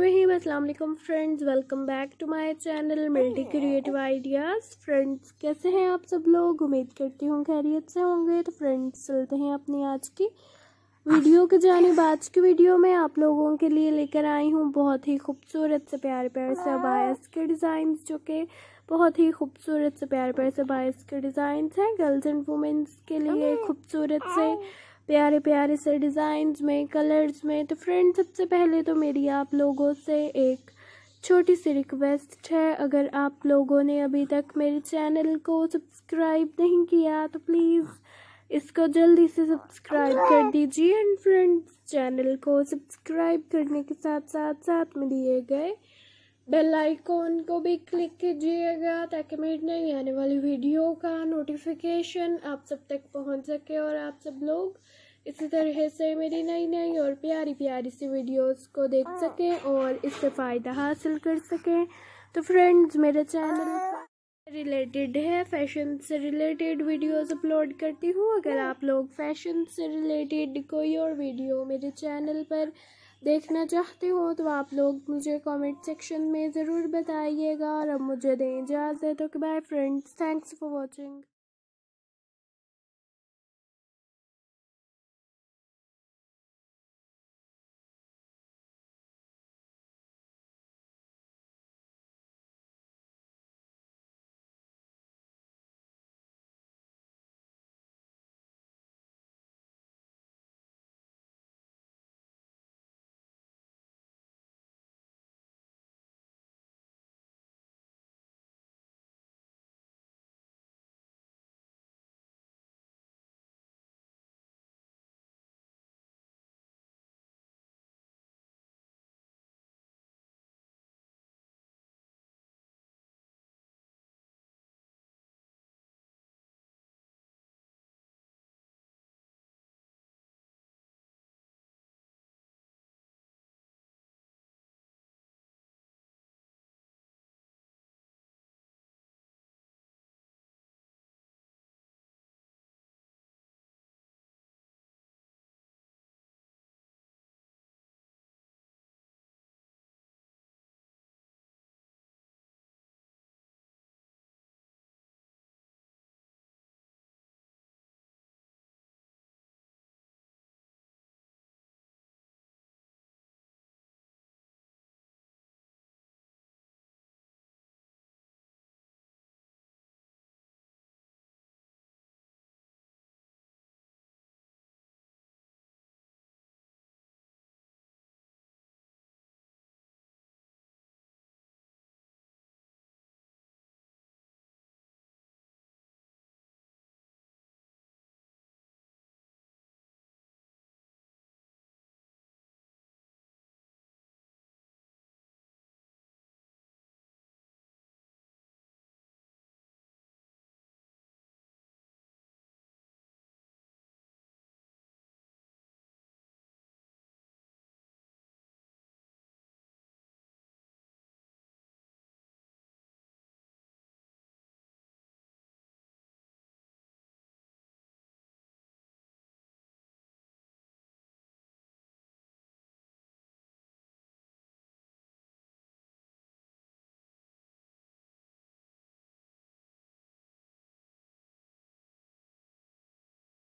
रहीम अस्सलाम वालेकुम friends welcome back to my channel multi creative ideas friends कैसे हैं आप सब लोग उम्मीद करती हूँ खैरियत से होंगे तो फ्रेंड्स चलते हैं अपनी आज की वीडियो की जानब आज की वीडियो में आप लोगों के लिए लेकर आई हूँ बहुत ही खूबसूरत से प्यारे प्यार से बायस के डिजाइन जो कि बहुत ही खूबसूरत से प्यारे प्यार से बायस के डिजाइन हैं गर्ल्स एंड वुमेंस के लिए हम्म। खूबसूरत से हाँ। प्यारे प्यारे से डिज़ाइंस में कलर्स में तो फ्रेंड सबसे पहले तो मेरी आप लोगों से एक छोटी सी रिक्वेस्ट है अगर आप लोगों ने अभी तक मेरे चैनल को सब्सक्राइब नहीं किया तो प्लीज़ इसको जल्दी से सब्सक्राइब कर दीजिए एंड फ्रेंड्स चैनल को सब्सक्राइब करने के साथ साथ साथ में दिए गए बेल आइकॉन को भी क्लिक कीजिएगा ताकि मेरी नई आने वाली वीडियो का नोटिफिकेशन आप सब तक पहुंच सके और आप सब लोग इसी तरह से मेरी नई नई और प्यारी प्यारी सी वीडियोस को देख सकें और इससे फ़ायदा हासिल कर सकें तो फ्रेंड्स मेरे चैनल रिलेटेड है फैशन से रिलेटेड वीडियोस अपलोड करती हूँ अगर आप लोग फैशन से रिलेटेड कोई और वीडियो मेरे चैनल पर देखना चाहते हो तो आप लोग मुझे कमेंट सेक्शन में ज़रूर बताइएगा और अब मुझे दें इजाज़त okay bye friends thanks for watching